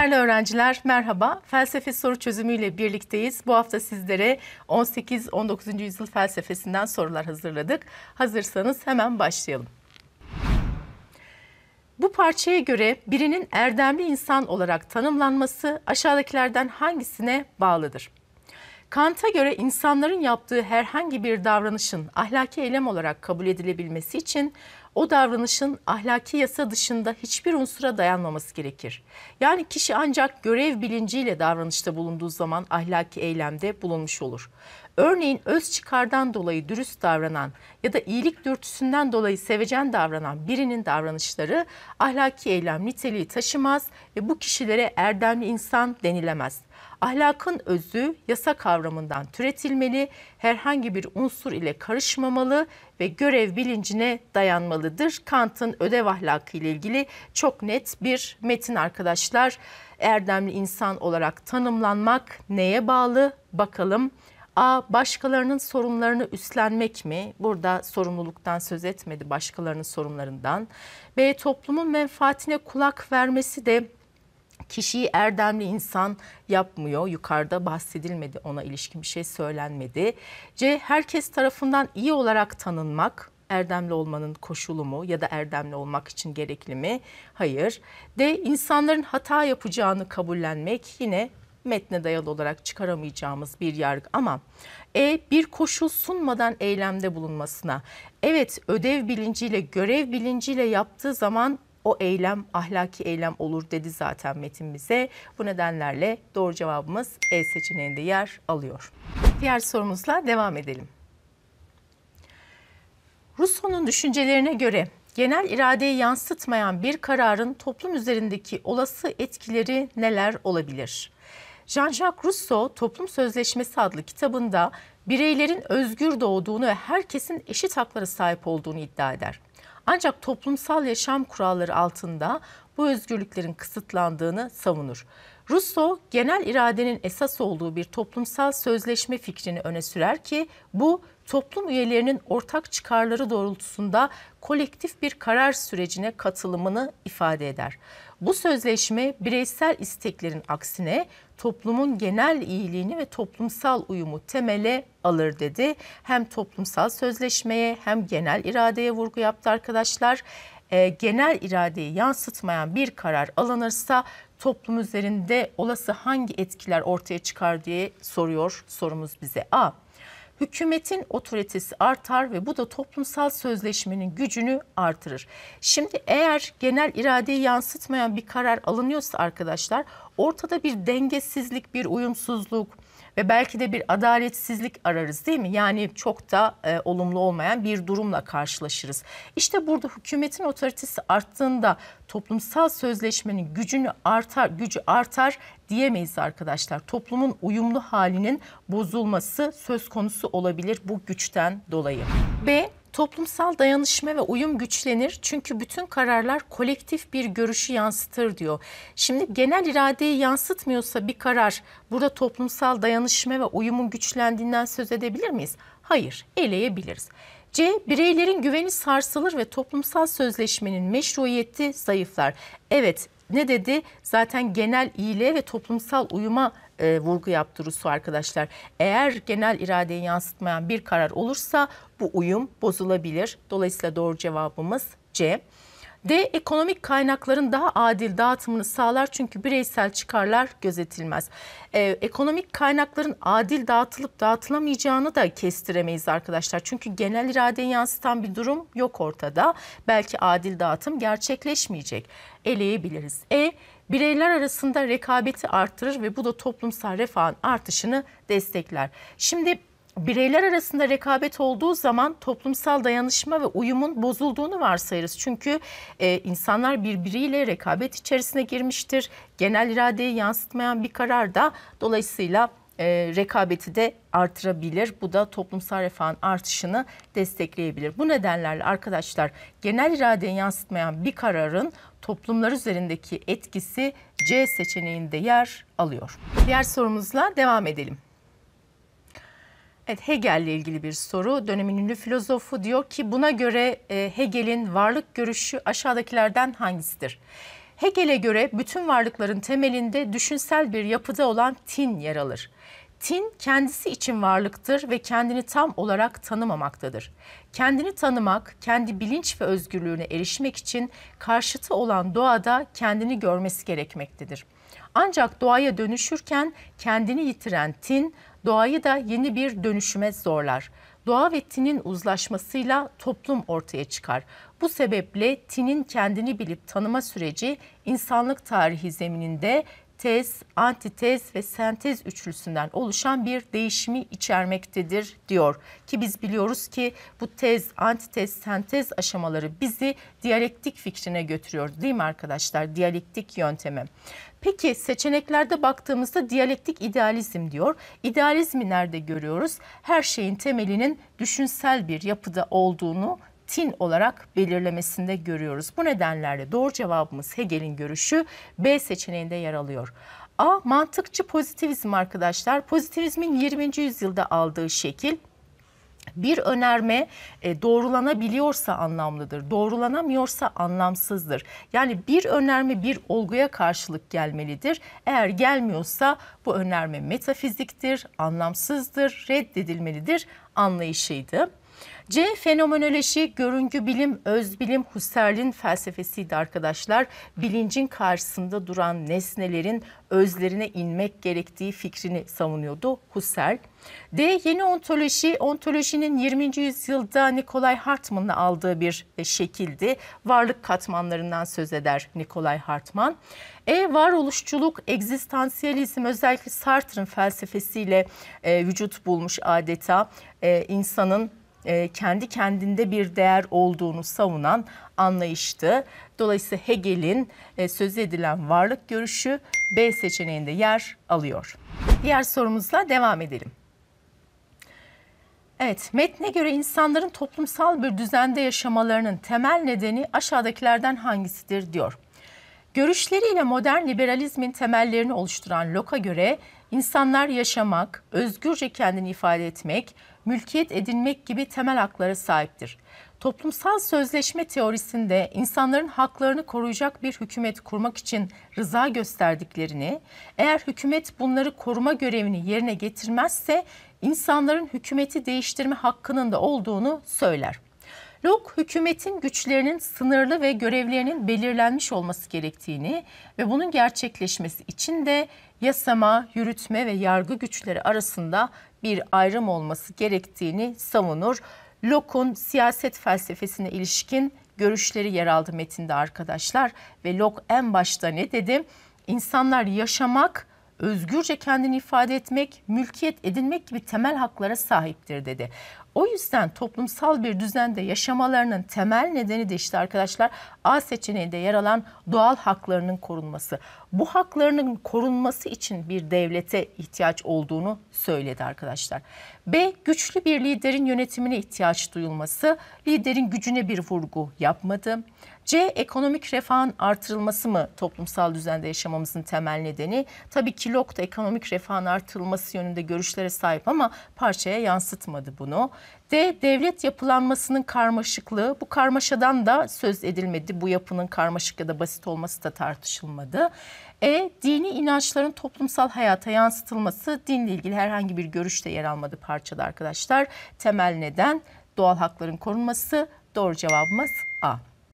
Değerli öğrenciler merhaba. Felsefe soru çözümüyle birlikteyiz. Bu hafta sizlere 18-19. yüzyıl felsefesinden sorular hazırladık. Hazırsanız hemen başlayalım. Bu parçaya göre birinin erdemli insan olarak tanımlanması aşağıdakilerden hangisine bağlıdır? Kant'a göre insanların yaptığı herhangi bir davranışın ahlaki eylem olarak kabul edilebilmesi için o davranışın ahlaki yasa dışında hiçbir unsura dayanmaması gerekir. Yani kişi ancak görev bilinciyle davranışta bulunduğu zaman ahlaki eylemde bulunmuş olur. Örneğin öz çıkardan dolayı dürüst davranan ya da iyilik dürtüsünden dolayı sevecen davranan birinin davranışları ahlaki eylem niteliği taşımaz ve bu kişilere erdemli insan denilemez. Ahlakın özü yasa kavramından türetilmeli, herhangi bir unsur ile karışmamalı ve görev bilincine dayanmalıdır. Kant'ın ödev ahlakı ile ilgili çok net bir metin arkadaşlar. Erdemli insan olarak tanımlanmak neye bağlı? Bakalım A başkalarının sorunlarını üstlenmek mi? Burada sorumluluktan söz etmedi başkalarının sorunlarından. B toplumun menfaatine kulak vermesi de kişiyi erdemli insan yapmıyor. Yukarıda bahsedilmedi ona ilişkin bir şey söylenmedi. C herkes tarafından iyi olarak tanınmak erdemli olmanın koşulu mu ya da erdemli olmak için gerekli mi? Hayır. D insanların hata yapacağını kabullenmek yine metne dayalı olarak çıkaramayacağımız bir yargı ama e bir koşul sunmadan eylemde bulunmasına evet ödev bilinciyle görev bilinciyle yaptığı zaman o eylem ahlaki eylem olur dedi zaten Metin bize. Bu nedenlerle doğru cevabımız E seçeneğinde yer alıyor. Diğer sorumuzla devam edelim. Rousseau'nun düşüncelerine göre genel iradeyi yansıtmayan bir kararın toplum üzerindeki olası etkileri neler olabilir? Jean-Jacques Rousseau Toplum Sözleşmesi adlı kitabında bireylerin özgür doğduğunu ve herkesin eşit haklara sahip olduğunu iddia eder. Ancak toplumsal yaşam kuralları altında bu özgürlüklerin kısıtlandığını savunur. Rousseau genel iradenin esas olduğu bir toplumsal sözleşme fikrini öne sürer ki bu toplum üyelerinin ortak çıkarları doğrultusunda kolektif bir karar sürecine katılımını ifade eder. Bu sözleşme bireysel isteklerin aksine toplumun genel iyiliğini ve toplumsal uyumu temele alır dedi. Hem toplumsal sözleşmeye hem genel iradeye vurgu yaptı arkadaşlar. E, genel iradeyi yansıtmayan bir karar alınırsa toplum üzerinde olası hangi etkiler ortaya çıkar diye soruyor sorumuz bize. A hükümetin otoritesi artar ve bu da toplumsal sözleşmenin gücünü artırır. Şimdi eğer genel iradeyi yansıtmayan bir karar alınıyorsa arkadaşlar ortada bir dengesizlik, bir uyumsuzluk, ve belki de bir adaletsizlik ararız değil mi? Yani çok da e, olumlu olmayan bir durumla karşılaşırız. İşte burada hükümetin otoritesi arttığında toplumsal sözleşmenin gücünü artar, gücü artar diyemeyiz arkadaşlar. Toplumun uyumlu halinin bozulması söz konusu olabilir bu güçten dolayı. B Toplumsal dayanışma ve uyum güçlenir çünkü bütün kararlar kolektif bir görüşü yansıtır diyor. Şimdi genel iradeyi yansıtmıyorsa bir karar burada toplumsal dayanışma ve uyumun güçlendiğinden söz edebilir miyiz? Hayır, eleyebiliriz. C. Bireylerin güveni sarsılır ve toplumsal sözleşmenin meşruiyeti zayıflar. Evet, ne dedi? Zaten genel iyiliğe ve toplumsal uyuma e, vurgu yaptı Rusu arkadaşlar. Eğer genel iradeyi yansıtmayan bir karar olursa bu uyum bozulabilir. Dolayısıyla doğru cevabımız C. D. Ekonomik kaynakların daha adil dağıtımını sağlar çünkü bireysel çıkarlar gözetilmez. Ee, ekonomik kaynakların adil dağıtılıp dağıtılamayacağını da kestiremeyiz arkadaşlar. Çünkü genel iradeyi yansıtan bir durum yok ortada. Belki adil dağıtım gerçekleşmeyecek. Eleyebiliriz. E bireyler arasında rekabeti artırır ve bu da toplumsal refahın artışını destekler. Şimdi bireyler arasında rekabet olduğu zaman toplumsal dayanışma ve uyumun bozulduğunu varsayırız. Çünkü e, insanlar birbiriyle rekabet içerisine girmiştir. Genel iradeyi yansıtmayan bir karar da dolayısıyla e, rekabeti de artırabilir. Bu da toplumsal refahın artışını destekleyebilir. Bu nedenlerle arkadaşlar genel iradeyi yansıtmayan bir kararın toplumlar üzerindeki etkisi C seçeneğinde yer alıyor. Diğer sorumuzla devam edelim. Evet, Hegel ile ilgili bir soru. Dönemin ünlü filozofu diyor ki buna göre e, Hegel'in varlık görüşü aşağıdakilerden hangisidir? Hegel'e göre bütün varlıkların temelinde düşünsel bir yapıda olan tin yer alır. Tin kendisi için varlıktır ve kendini tam olarak tanımamaktadır. Kendini tanımak, kendi bilinç ve özgürlüğüne erişmek için karşıtı olan doğada kendini görmesi gerekmektedir. Ancak doğaya dönüşürken kendini yitiren tin, doğayı da yeni bir dönüşüme zorlar doğa ve tinin uzlaşmasıyla toplum ortaya çıkar. Bu sebeple tinin kendini bilip tanıma süreci insanlık tarihi zemininde tez, antitez ve sentez üçlüsünden oluşan bir değişimi içermektedir diyor. Ki biz biliyoruz ki bu tez, antitez, sentez aşamaları bizi diyalektik fikrine götürüyor değil mi arkadaşlar? Diyalektik yöntemi. Peki seçeneklerde baktığımızda diyalektik idealizm diyor. İdealizmi nerede görüyoruz? Her şeyin temelinin düşünsel bir yapıda olduğunu tin olarak belirlemesinde görüyoruz. Bu nedenlerle doğru cevabımız Hegel'in görüşü B seçeneğinde yer alıyor. A mantıkçı pozitivizm arkadaşlar. Pozitivizmin 20. yüzyılda aldığı şekil bir önerme e, doğrulanabiliyorsa anlamlıdır, doğrulanamıyorsa anlamsızdır. Yani bir önerme bir olguya karşılık gelmelidir. Eğer gelmiyorsa bu önerme metafiziktir, anlamsızdır, reddedilmelidir anlayışıydı. C. Fenomenoloji, görüngü bilim, öz bilim Husserl'in felsefesiydi arkadaşlar. Bilincin karşısında duran nesnelerin özlerine inmek gerektiği fikrini savunuyordu Husserl. D. Yeni ontoloji, ontolojinin 20. yüzyılda Nikolay Hartmann'la aldığı bir e, şekildi. Varlık katmanlarından söz eder Nikolay Hartman. E. Varoluşçuluk, egzistansiyelizm özellikle Sartre'ın felsefesiyle e, vücut bulmuş adeta. E, insanın e, kendi kendinde bir değer olduğunu savunan anlayıştı. Dolayısıyla Hegel'in e, söz edilen varlık görüşü B seçeneğinde yer alıyor. Diğer sorumuzla devam edelim. Evet, metne göre insanların toplumsal bir düzende yaşamalarının temel nedeni aşağıdakilerden hangisidir diyor. Görüşleriyle modern liberalizmin temellerini oluşturan Locke'a göre insanlar yaşamak, özgürce kendini ifade etmek, mülkiyet edinmek gibi temel haklara sahiptir. Toplumsal sözleşme teorisinde insanların haklarını koruyacak bir hükümet kurmak için rıza gösterdiklerini, eğer hükümet bunları koruma görevini yerine getirmezse insanların hükümeti değiştirme hakkının da olduğunu söyler. Locke hükümetin güçlerinin sınırlı ve görevlerinin belirlenmiş olması gerektiğini ve bunun gerçekleşmesi için de yasama, yürütme ve yargı güçleri arasında bir ayrım olması gerektiğini savunur. Locke'un siyaset felsefesine ilişkin görüşleri yer aldı metinde arkadaşlar ve Locke en başta ne dedi? İnsanlar yaşamak, özgürce kendini ifade etmek, mülkiyet edinmek gibi temel haklara sahiptir dedi. O yüzden toplumsal bir düzende yaşamalarının temel nedeni de işte arkadaşlar A seçeneğinde yer alan doğal haklarının korunması. Bu haklarının korunması için bir devlete ihtiyaç olduğunu söyledi arkadaşlar. B güçlü bir liderin yönetimine ihtiyaç duyulması, liderin gücüne bir vurgu yapmadı. C ekonomik refahın artırılması mı toplumsal düzende yaşamamızın temel nedeni? Tabii ki Locke da ekonomik refahın artırılması yönünde görüşlere sahip ama parçaya yansıtmadı bunu de devlet yapılanmasının karmaşıklığı, bu karmaşadan da söz edilmedi. Bu yapının karmaşık ya da basit olması da tartışılmadı. E, dini inançların toplumsal hayata yansıtılması dinle ilgili herhangi bir görüşte yer almadı parçada arkadaşlar. Temel neden doğal hakların korunması doğru cevabımız A.